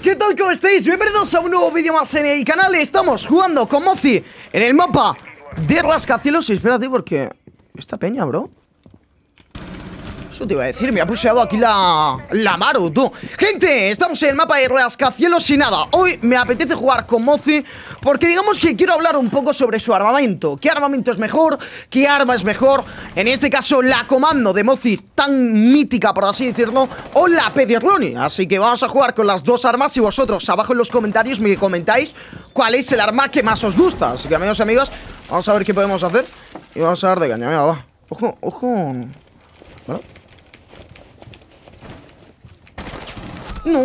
¿qué tal? ¿Cómo estáis? Bienvenidos a un nuevo vídeo más en el canal Estamos jugando con Mozi en el mapa de rascacielos Y espérate porque... Esta peña, bro eso te iba a decir, me ha pulseado aquí la, la Maru, tú Gente, estamos en el mapa de rascacielos y nada Hoy me apetece jugar con Mozi Porque digamos que quiero hablar un poco sobre su armamento ¿Qué armamento es mejor? ¿Qué arma es mejor? En este caso, la comando de Mozi tan mítica, por así decirlo O la Pedirloni Así que vamos a jugar con las dos armas Y vosotros, abajo en los comentarios me comentáis Cuál es el arma que más os gusta Así que amigos y amigas, vamos a ver qué podemos hacer Y vamos a dar de caña, venga, va Ojo, ojo No.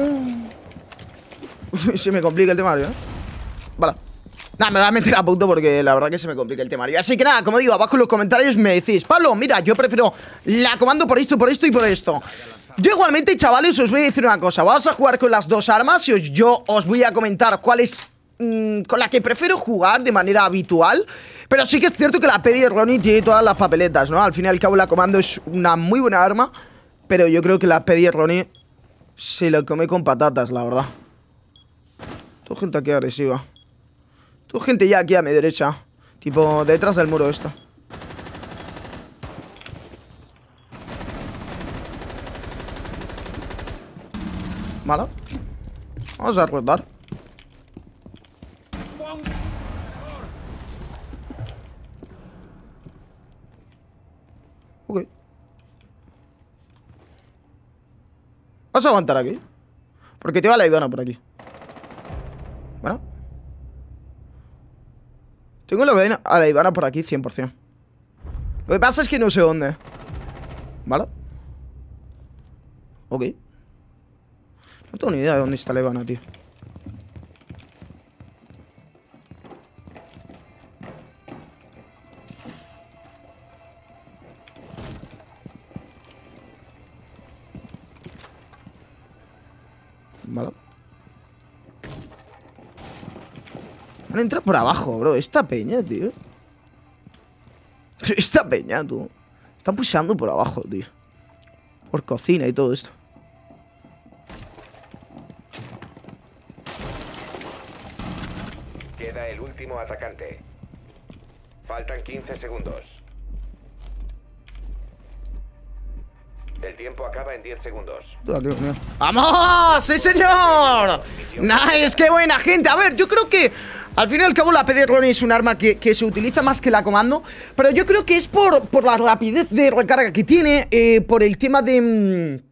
se me complica el temario, ¿eh? Vale. Nada, me voy a meter a punto porque la verdad que se me complica el temario. Así que nada, como digo, abajo en los comentarios me decís, Pablo, mira, yo prefiero la comando por esto, por esto y por esto. Yo igualmente, chavales, os voy a decir una cosa. Vamos a jugar con las dos armas y yo os voy a comentar cuál es mm, con la que prefiero jugar de manera habitual. Pero sí que es cierto que la pedi de Ronnie tiene todas las papeletas, ¿no? Al fin y al cabo la comando es una muy buena arma, pero yo creo que la p de Ronnie se lo comí con patatas, la verdad. Tu gente aquí agresiva. Tu gente ya aquí a mi derecha. Tipo, detrás del muro esto. Mala. Vamos a rotar. Vamos a aguantar aquí. Porque te va la Ivana por aquí. Bueno. Tengo la a la Ivana por aquí 100%. Lo que pasa es que no sé dónde. ¿Vale? Ok. No tengo ni idea de dónde está la Ivana, tío. entra por abajo, bro. Esta peña, tío. Esta peña, tú. Están puseando por abajo, tío. Por cocina y todo esto. Queda el último atacante. Faltan 15 segundos. El tiempo acaba en 10 segundos. ¡Vamos! ¡Sí, señor! ¡Es que buena gente! A ver, yo creo que al fin y al cabo, la PD es un arma que, se utiliza más que la comando, pero yo creo que es por, por la rapidez de recarga que tiene, eh, por el tema de... Mm,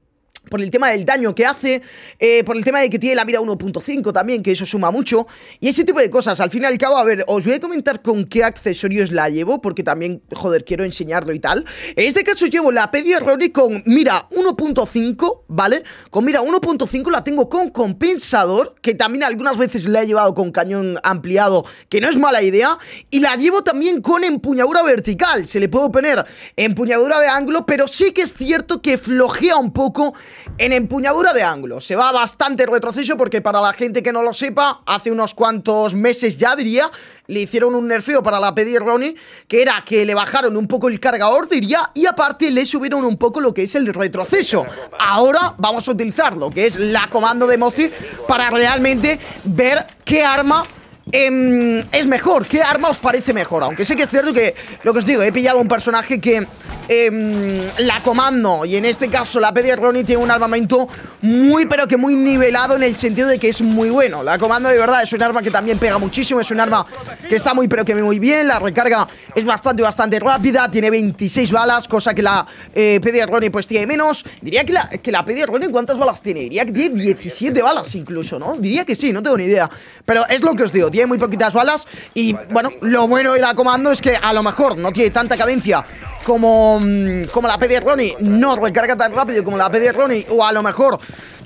por el tema del daño que hace, eh, por el tema de que tiene la mira 1.5 también, que eso suma mucho, y ese tipo de cosas. Al fin y al cabo, a ver, os voy a comentar con qué accesorios la llevo, porque también, joder, quiero enseñarlo y tal. En este caso llevo la Pedio Rory con mira 1.5, ¿vale? Con mira 1.5 la tengo con compensador, que también algunas veces la he llevado con cañón ampliado, que no es mala idea, y la llevo también con empuñadura vertical, se le puedo poner empuñadura de ángulo, pero sí que es cierto que flojea un poco en empuñadura de ángulo, se va bastante retroceso porque para la gente que no lo sepa, hace unos cuantos meses ya diría, le hicieron un nerfeo para la PD Ronnie, que era que le bajaron un poco el cargador, diría, y aparte le subieron un poco lo que es el retroceso. Ahora vamos a utilizar lo que es la comando de Mozi para realmente ver qué arma Em, es mejor? ¿Qué arma os parece mejor? Aunque sé que es cierto que, lo que os digo, he pillado un personaje que em, la comando y en este caso la Pedia Ronnie tiene un armamento muy pero que muy nivelado en el sentido de que es muy bueno. La comando de verdad es un arma que también pega muchísimo, es un arma que está muy pero que muy bien, la recarga es bastante bastante rápida, tiene 26 balas, cosa que la eh, Rony pues tiene menos. Diría que la, que la ¿cuántas balas tiene? Diría que tiene 17 balas incluso, ¿no? Diría que sí, no tengo ni idea. Pero es lo que os digo, tiene muy poquitas balas y bueno, lo bueno de la comando es que a lo mejor no tiene tanta cadencia como, mm, como la PD Ronnie, no recarga tan rápido como la PD Ronnie o a lo mejor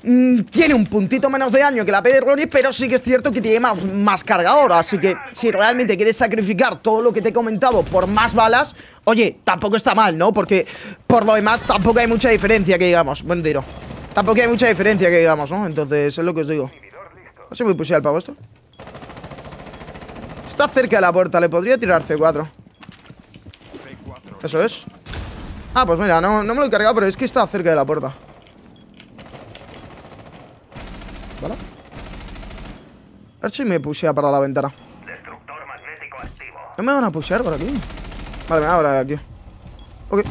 mm, tiene un puntito menos de daño que la PD Ronnie, pero sí que es cierto que tiene más, más cargador, así que si realmente quieres sacrificar todo lo que te he comentado por más balas, oye, tampoco está mal, ¿no? Porque por lo demás tampoco hay mucha diferencia que digamos, buen tiro. Tampoco hay mucha diferencia que digamos, ¿no? Entonces, es lo que os digo. se me puse el pavo esto? Está cerca de la puerta, le podría tirar C4 Eso es Ah, pues mira, no, me lo he cargado, pero es que está cerca de la puerta ¿Vale? A ver si me pusea para la ventana ¿No me van a pusear por aquí? Vale, me abro aquí Ok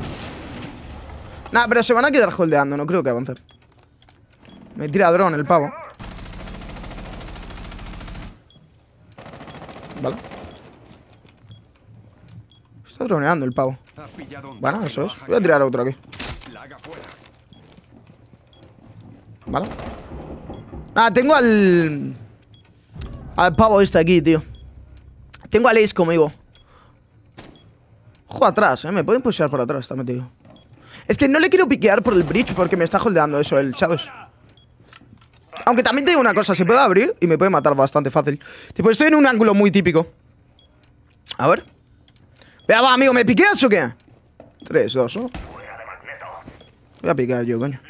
Nah, pero se van a quedar holdeando, no creo que avance Me tira dron el pavo Troneando el pavo. Bueno, eso es. Voy a tirar otro aquí. Vale. Ah, tengo al... Al pavo este aquí, tío. Tengo a Ace conmigo. Ojo atrás, ¿eh? Me pueden pushear para atrás, está metido. Es que no le quiero piquear por el bridge porque me está holdeando eso el ¿sabes? Aunque también te digo una cosa, se puede abrir y me puede matar bastante fácil. Tipo, estoy en un ángulo muy típico. A ver. Vea, va, amigo, ¿me piqueas o qué? Tres, 2, 1. Voy a picar yo, coño.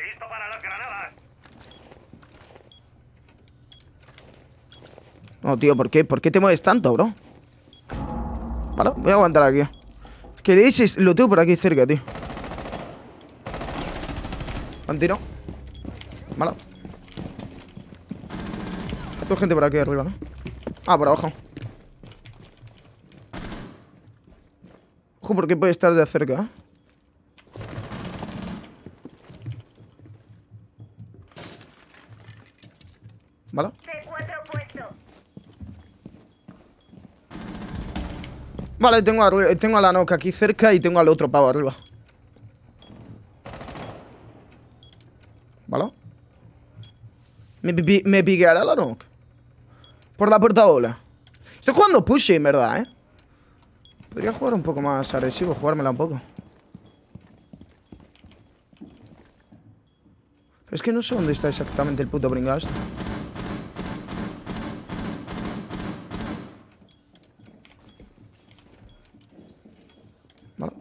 No, tío, ¿por qué? ¿Por qué te mueves tanto, bro? Vale, voy a aguantar aquí. Es que dices, lo tengo por aquí cerca, tío. Un tiro. Vale. Hay gente por aquí arriba, ¿no? Ah, por abajo. porque puede estar de cerca. ¿Vale? Vale, tengo a, tengo a la noca aquí cerca y tengo al otro pavo arriba. ¿Vale? ¿Me, me, a la noca? Por la puerta doble. Estoy jugando push, en verdad, ¿eh? Podría jugar un poco más agresivo, jugármela un poco. es que no sé dónde está exactamente el puto Bringast. Vale.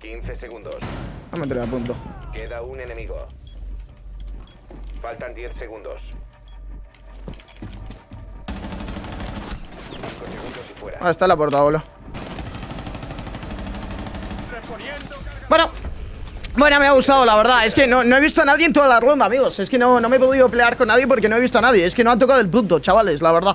15 segundos. Vamos ah, a entrar a punto. Queda un enemigo. Faltan 10 segundos. Ah, está la portabola. Bueno. Bueno, me ha gustado, la verdad. Es que no, he visto a nadie en toda la ronda, amigos. Es que no, me he podido pelear con nadie porque no he visto a nadie. Es que no han tocado el punto, chavales, la verdad.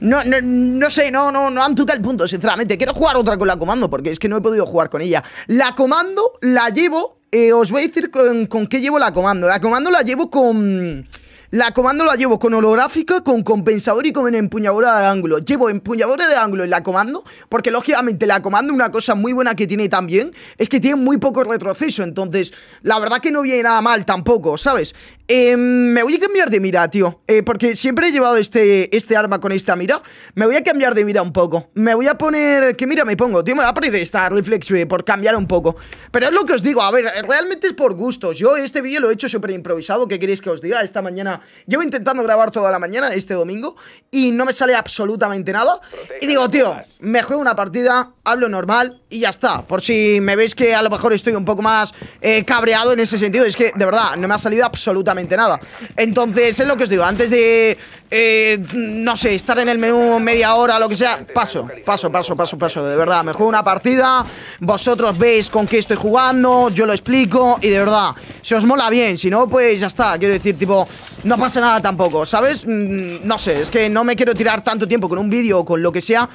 No, no, sé, no, no, no han tocado el punto, sinceramente. Quiero jugar otra con la comando porque es que no he podido jugar con ella. La comando la llevo... Eh, os voy a decir con qué llevo la comando. La comando la llevo con... La comando la llevo con holográfica, con compensador y con empuñadora de ángulo. Llevo empuñadora de ángulo en la comando, porque lógicamente la comando una cosa muy buena que tiene también es que tiene muy poco retroceso, entonces la verdad que no viene nada mal tampoco, ¿sabes? Em, me voy a cambiar de mira, tío, eh, porque siempre he llevado este, este arma con esta mira. Me voy a cambiar de mira un poco. Me voy a poner... ¿Qué mira me pongo, tío? Me voy a poner esta reflex eh, por cambiar un poco. Pero es lo que os digo, a ver, realmente es por gustos. Yo este vídeo lo he hecho súper improvisado, ¿qué queréis que os diga? Esta mañana Llevo intentando grabar toda la mañana este domingo y no me sale absolutamente nada. Y digo, tío, me juego una partida, hablo normal y ya está. Por si me veis que a lo mejor estoy un poco más eh, cabreado en ese sentido, es que de verdad no me ha salido absolutamente nada. Entonces es lo que os digo, antes de eh, no sé, estar en el menú media hora, lo que sea, paso, paso, paso, paso, paso, de verdad, me juego una partida, vosotros veis con qué estoy jugando, yo lo explico y de verdad, si os mola bien, si no, pues ya está, quiero decir, tipo, no pasa nada tampoco, ¿sabes? Mm, no sé, es que no me quiero tirar tanto tiempo con un vídeo o con lo que sea,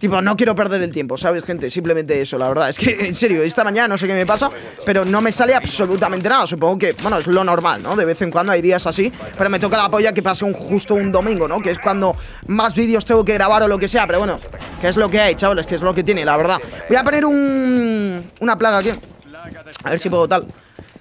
Tipo, no quiero perder el tiempo, ¿sabes, gente? Simplemente eso, la verdad. Es que, en serio, esta mañana no sé qué me pasa, pero no me sale absolutamente nada. Supongo que, bueno, es lo normal, ¿no? De vez en cuando hay días así, pero me toca la polla que pase un, justo un domingo, ¿no? Que es cuando más vídeos tengo que grabar o lo que sea, pero bueno, que es lo que hay, chavales, que es lo que tiene, la verdad. Voy a poner un... una plaga aquí. A ver si puedo tal.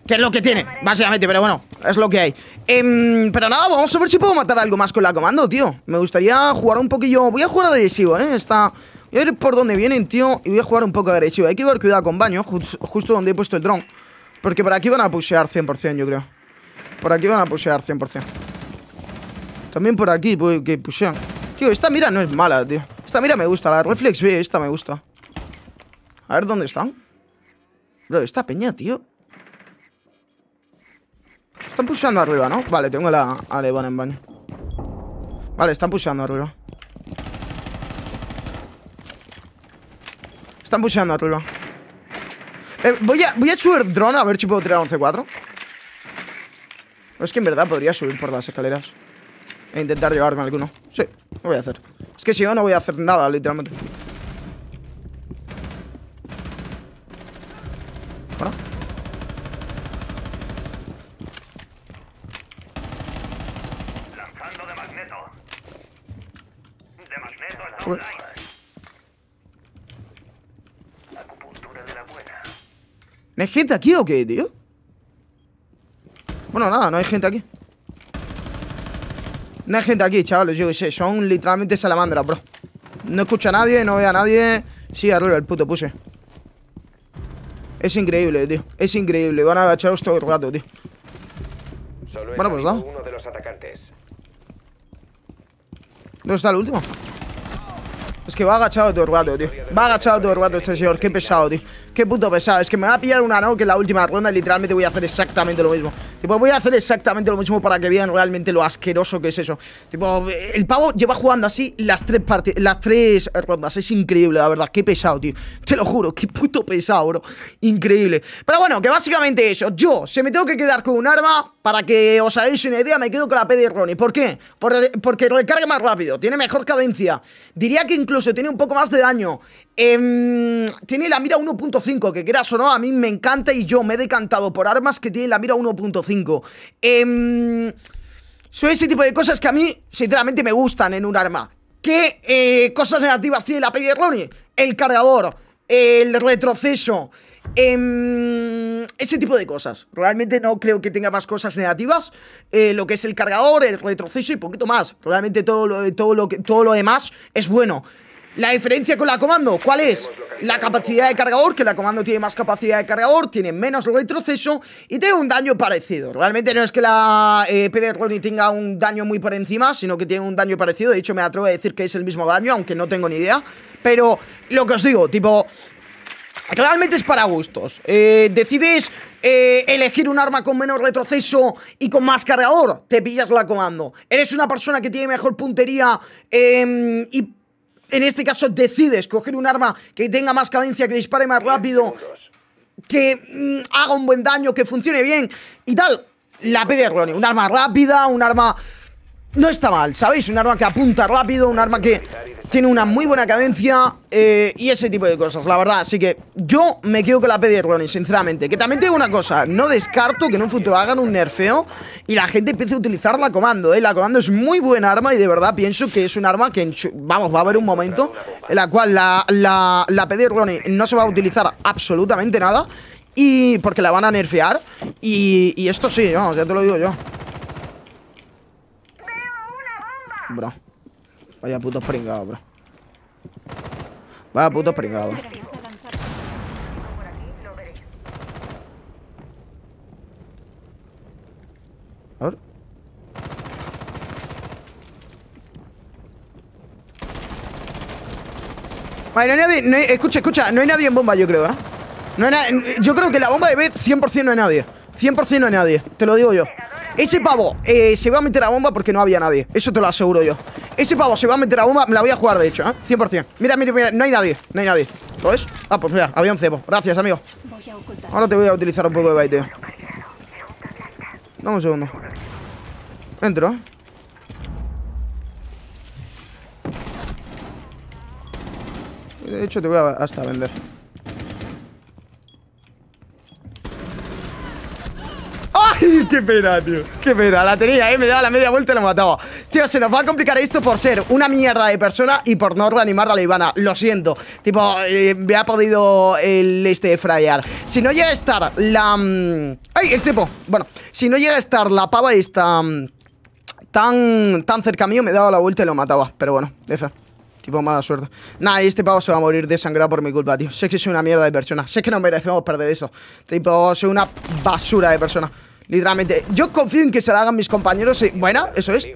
Que es lo que tiene, básicamente, pero bueno, es lo que hay. Em, pero nada, vamos a ver si puedo matar algo más con la comando, tío. Me gustaría jugar un poquillo... Voy a jugar agresivo, ¿eh? Está... Voy a ir por donde vienen, tío, y voy a jugar un poco agresivo. Hay que ver cuidado con baño, justo donde he puesto el dron. Porque por aquí van a pusear 100%, yo creo. Por aquí van a pushear 100%. También por aquí pues, que pushean. Tío, esta mira no es mala, tío. Esta mira me gusta, la Reflex B, esta me gusta. A ver dónde están. Bro, esta peña, tío. Están pusheando arriba, ¿no? Vale, tengo la Alevon en baño Vale, están pusheando arriba Están pusheando arriba eh, voy, a, voy a subir drone a ver si puedo tirar 11-4 Es que en verdad podría subir por las escaleras E intentar llevarme alguno Sí, lo voy a hacer Es que si no, no voy a hacer nada, literalmente ¿No hay gente aquí o qué, tío? Bueno, nada, no hay gente aquí. No hay gente aquí, chavales, yo qué sé. Son literalmente salamandras, bro. No escucho a nadie, no ve a nadie. Sí, arriba el puto puse. Es increíble, tío. Es increíble. Van a agacharos todo el rato, tío. bueno, pues da. ¿Dónde está el último? Es que va agachado todo el rato, tío Va agachado todo el rato este señor Qué pesado, tío Qué puto pesado Es que me va a pillar una no Que la última ronda literalmente voy a hacer exactamente lo mismo Tipo, voy a hacer exactamente lo mismo Para que vean realmente lo asqueroso que es eso Tipo, el pavo lleva jugando así Las tres partes Las tres rondas Es increíble, la verdad Qué pesado, tío Te lo juro Qué puto pesado, bro Increíble Pero bueno, que básicamente eso Yo, se me tengo que quedar con un arma para que os hagáis una idea, me quedo con la P Ronnie. ¿Por qué? Porque, recarga más rápido, tiene mejor cadencia. Diría que incluso tiene un poco más de daño. Em, tiene la mira 1.5, que quieras o no, a mí me encanta y yo me he decantado por armas que tienen la mira 1.5. Eh, em, son ese tipo de cosas que a mí, sinceramente, me gustan en un arma. ¿Qué eh, cosas negativas tiene la P Ronnie? El cargador, el retroceso, Em, ese tipo de cosas. Realmente no creo que tenga más cosas negativas. Eh, lo que es el cargador, el retroceso y poquito más. Realmente todo lo, todo lo, todo lo demás es bueno. La diferencia con la comando, ¿cuál es? La capacidad de cargador, que la comando tiene más capacidad de cargador, tiene menos retroceso y tiene un daño parecido. Realmente no es que la eh, pdr tenga un daño muy por encima, sino que tiene un daño parecido. De hecho, me atrevo a decir que es el mismo daño, aunque no tengo ni idea. Pero lo que os digo, tipo, Claramente es para gustos. Eh, decides eh, elegir un arma con menos retroceso y con más cargador, te pillas la comando. Eres una persona que tiene mejor puntería em, y en este caso decides coger un arma que tenga más cadencia, que dispare más rápido, que mm, haga un buen daño, que funcione bien y tal. La pide Ronnie, un arma rápida, un arma... No está mal, ¿sabéis? Un arma que apunta rápido, un arma que tiene una muy buena cadencia eh, y ese tipo de cosas, la verdad. Así que yo me quedo con la P de sinceramente. Que también tengo una cosa, no descarto que en un futuro hagan un nerfeo y la gente empiece a utilizar la comando. ¿eh? La comando es muy buena arma y de verdad pienso que es un arma que, vamos, va a haber un momento en la cual la, la, la no se va a utilizar absolutamente nada y porque la van a nerfear. Y, y esto sí, vamos, ya te lo digo yo. Bro. Vaya puto pringado, bro. Vaya putos pringados. A ver. Vale, no hay nadie. escucha, escucha. No hay nadie en bomba, yo creo, ¿eh? No hay yo creo que la bomba de B 100% no hay nadie. 100% no hay nadie. Te lo digo yo. Ese pavo eh, se va a meter a bomba porque no había nadie. Eso te lo aseguro yo. Ese pavo se va a meter a bomba. Me la voy a jugar, de hecho, ¿eh? 100%. Mira, mira, mira. No hay nadie. No hay nadie. ¿Lo ves? Ah, pues mira. Había un cebo. Gracias, amigo. Ahora te voy a utilizar un poco de baiteo. Dame un segundo. Entro. ¿eh? De hecho, te voy a hasta vender. qué pena, tío. Qué pena. La tenía, eh. Me daba la media vuelta y lo mataba. Tío, se nos va a complicar esto por ser una mierda de persona y por no reanimar a la Ivana. Lo siento. Tipo, eh, me ha podido el este frayar. Si no llega a estar la. Mm, ¡Ay! El tipo. Bueno, si no llega a estar la pava esta. Mm, tan, tan cerca mío, me daba la vuelta y lo mataba. Pero bueno, F. Tipo, mala suerte. Nah, este pavo se va a morir desangrado por mi culpa, tío. Sé que soy una mierda de persona. Sé que no merecemos perder eso. Tipo, soy una basura de persona. Literalmente Yo confío en que se la hagan mis compañeros Bueno, eso es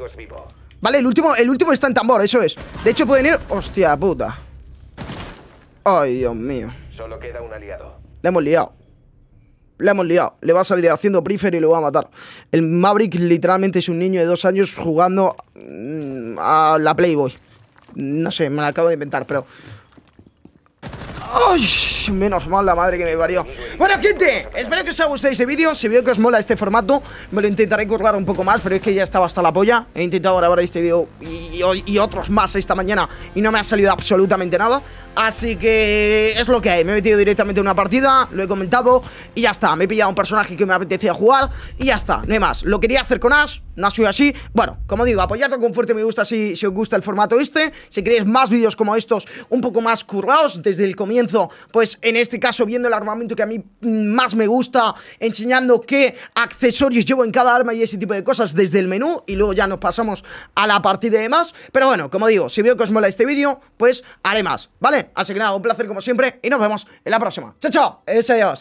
Vale, el último, el último está en tambor, eso es De hecho pueden ir... Hostia puta Ay, Dios mío Solo queda un aliado Le hemos liado le hemos liado. Le va a salir haciendo prefer y lo va a matar. El Maverick literalmente es un niño de dos años jugando mm, a la Playboy. No sé, me la acabo de inventar, pero ¡Ay! Menos mal la madre que me parió. Bueno, gente, espero que os haya gustado este vídeo. Si veo que os mola este formato, me lo intentaré curvar un poco más, pero es que ya estaba hasta la polla. He intentado grabar este vídeo y otros más esta mañana y no me ha salido absolutamente nada. Así que es lo que hay, me he metido directamente en una partida, lo he comentado y ya está, me he pillado un personaje que me apetecía jugar y ya está, no hay más. Lo quería hacer con Ash, no ha sido así. Bueno, como digo, apoyadlo con fuerte me gusta si, si os gusta el formato este, si queréis más vídeos como estos, un poco más curvados desde el comienzo, pues en este caso viendo el armamento que a mí más me gusta, enseñando qué accesorios llevo en cada arma y ese tipo de cosas desde el menú y luego ya nos pasamos a la partida de demás. Pero bueno, como digo, si veo que os mola este vídeo, pues haré más, ¿vale? Así que nada, un placer como siempre y nos vemos en la próxima. ¡Chao, chao! ¡Es adiós!